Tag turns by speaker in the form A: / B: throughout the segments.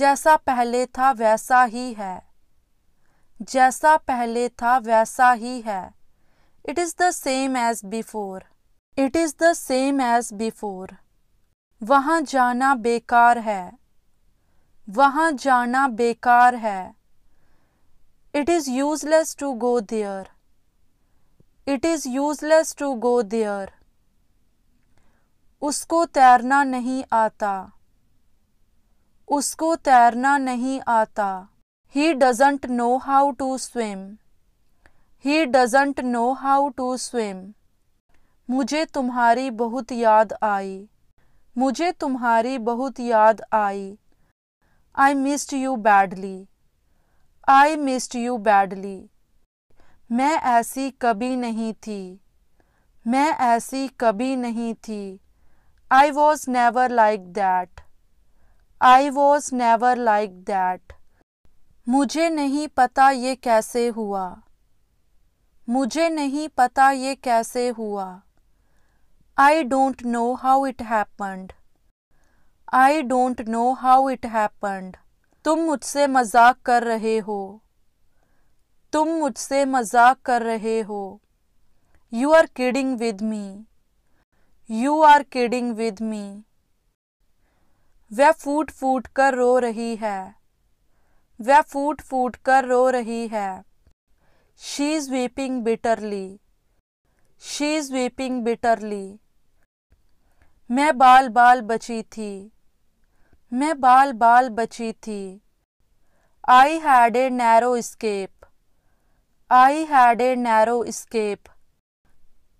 A: जैसा पहले था वैसा ही है जैसा पहले था वैसा ही है it is the same as before it is the same as before वहां जाना बेकार है वहां जाना बेकार है it is useless to go there it is useless to go there उसको तैरना नहीं आता उसको तैरना नहीं आता he doesn't know how to swim he doesn't know how to swim मुझे तुम्हारी बहुत याद आई मुझे तुम्हारी बहुत याद आई I missed you badly I missed you badly मैं ऐसी कभी नहीं थी मैं ऐसी कभी नहीं थी I was never like that I was never like that मुझे नहीं पता ये कैसे हुआ मुझे नहीं पता ये कैसे हुआ I don't know how it happened I don't know how it happened तुम मुझसे मजाक कर रहे हो तुम मुझसे मजाक कर रहे हो you are kidding with me you are kidding with me वह फूट फूट कर रो रही है वह फूट फूट कर रो रही है she is weeping bitterly she is weeping bitterly मैं बाल बाल बची थी मैं बाल बाल बची थी I had a narrow escape I had a narrow escape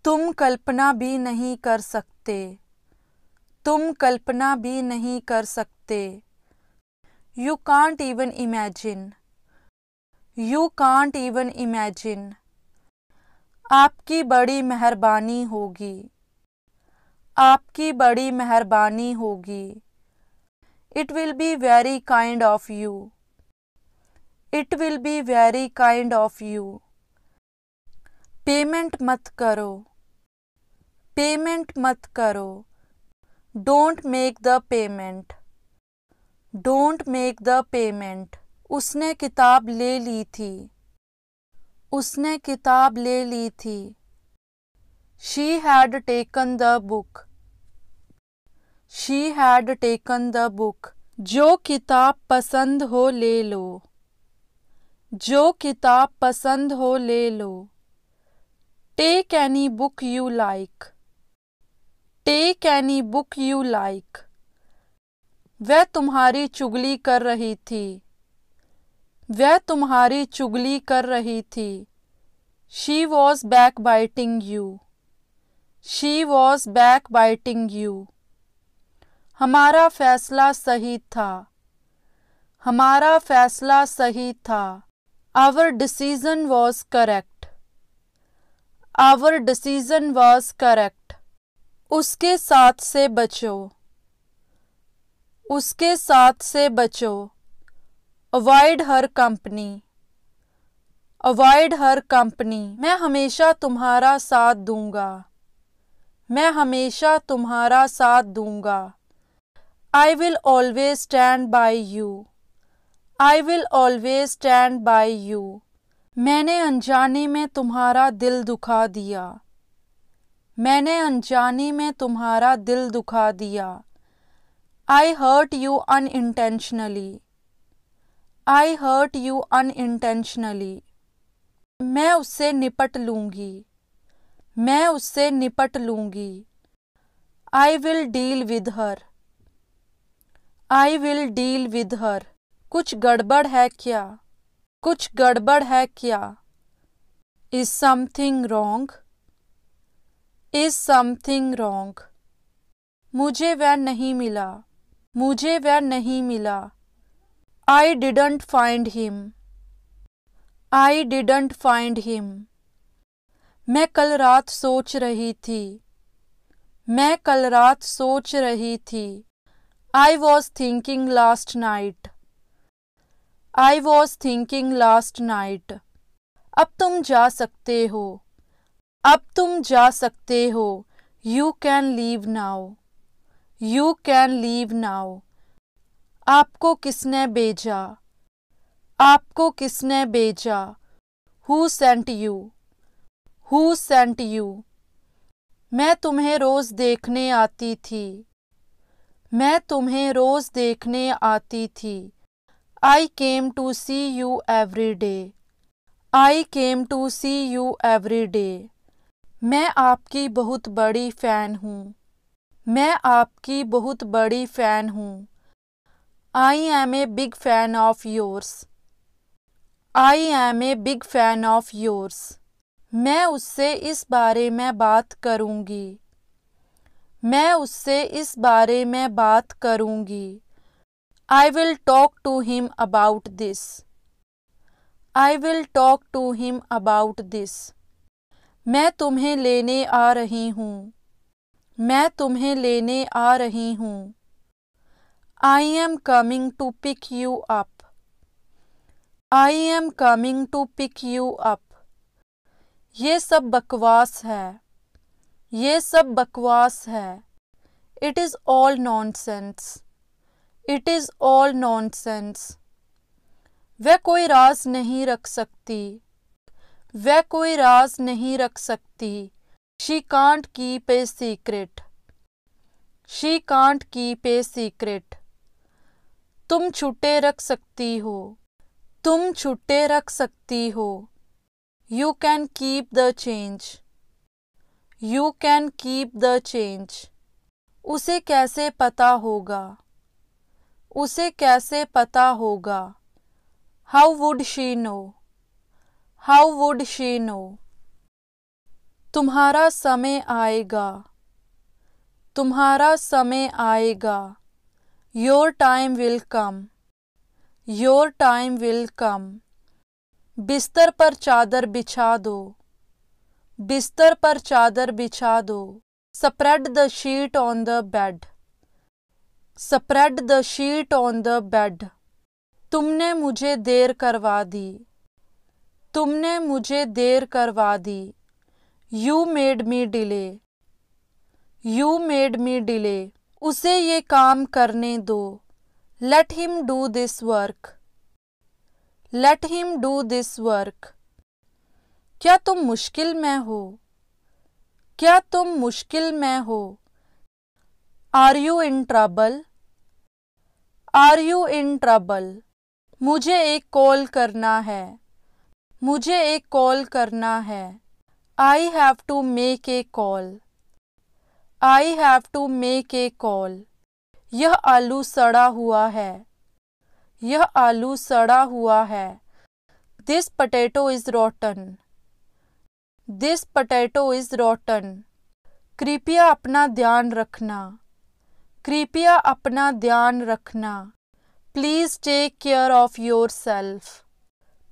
A: तुम कल्पना भी नहीं कर सकते तुम कल्पना भी नहीं कर सकते you can't even imagine you can't even imagine आपकी बड़ी मेहरबानी होगी आपकी बड़ी मेहरबानी होगी it will be very kind of you it will be very kind of you payment मत करो पेमेंट मत करो don't make the payment don't make the payment उसने किताब ले ली थी उसने किताब ले ली थी she had taken the book she had taken the book जो किताब पसंद हो ले लो जो किताब पसंद हो ले लो take any book you like take any book you like वह तुम्हारी चुगली कर रही थी वह तुम्हारी चुगली कर रही थी she was backbiting you she was backbiting you हमारा फैसला सही था हमारा फैसला सही था our decision was correct our decision was correct उसके साथ से बचो उसके साथ से बचो avoid her company avoid her company मैं हमेशा तुम्हारा साथ दूंगा मैं हमेशा तुम्हारा साथ दूंगा I will always stand by you I will always stand by you मैंने अनजाने में तुम्हारा दिल दुखा दिया मैंने अनजाने में तुम्हारा दिल दुखा दिया I hurt you unintentionally I hurt you unintentionally मैं उससे निपट लूंगी मैं उससे निपट लूंगी I will deal with her I will deal with her कुछ गड़बड़ है क्या कुछ गड़बड़ है क्या is something wrong is something wrong मुझे वह नहीं मिला मुझे वह नहीं मिला I didn't find him I didn't find him मैं कल रात सोच रही थी मैं कल रात सोच रही थी I was thinking last night I was thinking last night अब तुम जा सकते हो अब तुम जा सकते हो you can leave now you can leave now आपको किसने भेजा आपको किसने भेजा who sent you who sent you मैं तुम्हें रोज़ देखने आती थी मैं तुम्हें रोज़ देखने आती थी I came to see you every day I came to see you every day मैं आपकी बहुत बड़ी फ़ैन हूँ मैं आपकी बहुत बड़ी फ़ैन हूँ I am a big fan of yours I am a big fan of yours मैं उससे इस बारे में बात करूँगी मैं उससे इस बारे में बात करूँगी I will talk to him about this I will talk to him about this मैं तुम्हें लेने आ रही हूँ मैं तुम्हें लेने आ रही हूँ I am coming to pick you up I am coming to pick you up ये सब बकवास है ये सब बकवास है it is all sense it is all sense वह कोई राज नहीं रख सकती वह कोई राज नहीं रख सकती शी कांट की पे सीक्रेट शी कांट की पे सीक्रेट तुम छुट्टे रख सकती हो तुम छुट्टे रख सकती हो you can keep the change you can keep the change उसे कैसे पता होगा उसे कैसे पता होगा how would she know how would she know तुम्हारा समय आएगा तुम्हारा समय आएगा your time will come your time will come बिस्तर पर चादर बिछा दो बिस्तर पर चादर बिछा दो spread the sheet on the bed spread the sheet on the bed तुमने मुझे देर करवा दी तुमने मुझे देर करवा दी you made me delay you made me delay उसे ये काम करने दो let him do this work let him do this work क्या तुम मुश्किल में हो क्या तुम मुश्किल में हो are you in trouble are you in trouble मुझे एक कॉल करना है मुझे एक कॉल करना है I have to make a call I have to make a call यह आलू सड़ा हुआ है यह आलू सड़ा हुआ है this potato is rotten this potato is rotten कृपया अपना ध्यान रखना कृपया अपना ध्यान रखना please take care of yourself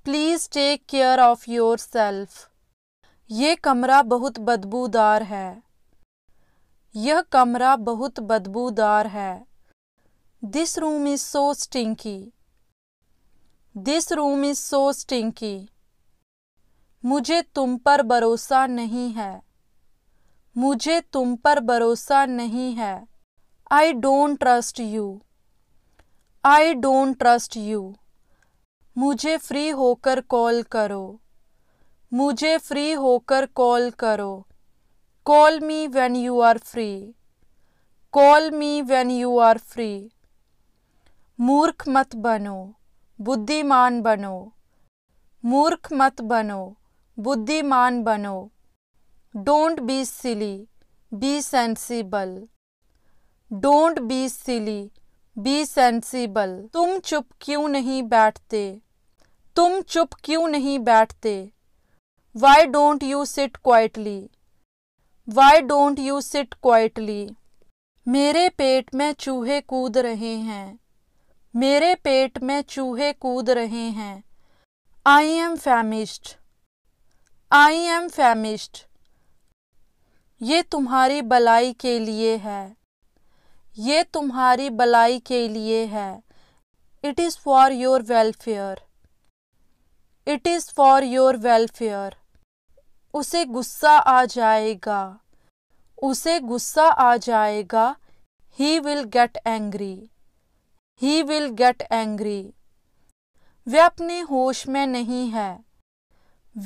A: please take care of yourself ये कमरा बहुत बदबूदार है यह कमरा बहुत बदबूदार है this room is so stinky this room is so stinky मुझे तुम पर भरोसा नहीं है मुझे तुम पर भरोसा नहीं है I don't trust you I don't trust you मुझे फ्री होकर कॉल करो मुझे फ्री होकर कॉल करो call me when you are free call me when you are free मूर्ख मत बनो बुद्धिमान बनो मूर्ख मत बनो बुद्धिमान बनो don't be silly be sensible don't be silly be sensible तुम चुप क्यों नहीं बैठते तुम चुप क्यों नहीं बैठते why don't you sit quietly why don't you sit quietly मेरे पेट में चूहे कूद रहे हैं मेरे पेट में चूहे कूद रहे हैं आई एम फैमिस्ट आई एम फैमिस्ट ये तुम्हारी भलाई के लिए है ये तुम्हारी भलाई के लिए है it is for your welfare it is for your welfare उसे गुस्सा आ जाएगा उसे गुस्सा आ जाएगा he will get angry he will get angry वह अपने होश में नहीं है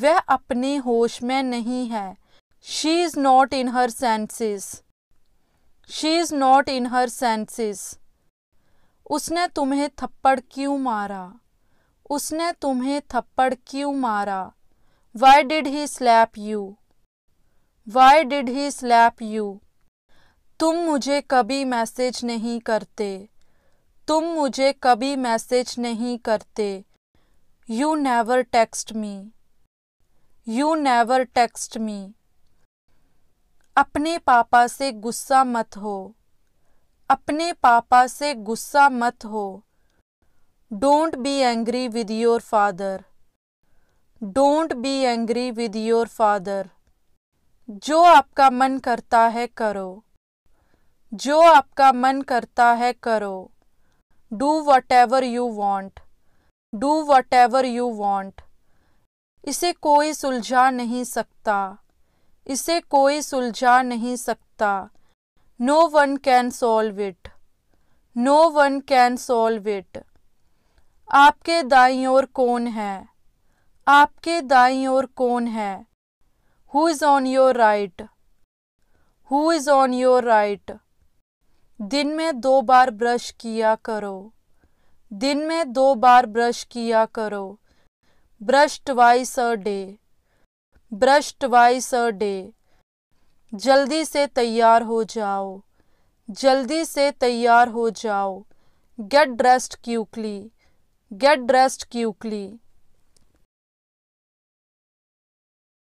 A: वह अपने होश में नहीं है she is not in her senses she is not in her senses उसने तुम्हें थप्पड़ क्यों मारा उसने तुम्हें थप्पड़ क्यों मारा why did he slap you why did he slap you तुम मुझे कभी मैसेज नहीं करते तुम मुझे कभी मैसेज नहीं करते you never text me you never text me अपने पापा से गुस्सा मत हो अपने पापा से गुस्सा मत हो don't be angry with your father don't be angry with your father जो आपका मन करता है करो जो आपका मन करता है करो do whatever you want do whatever you want इसे कोई सुलझा नहीं सकता इसे कोई सुलझा नहीं सकता no one can solve it no one can solve it आपके दाई ओर कौन है आपके दाई ओर कौन है who is on your right who is on your right दिन में दो बार ब्रश किया करो दिन में दो बार ब्रश किया करो brush twice a day brush twice a day जल्दी से तैयार हो जाओ जल्दी से तैयार हो जाओ get dressed quickly get dressed quickly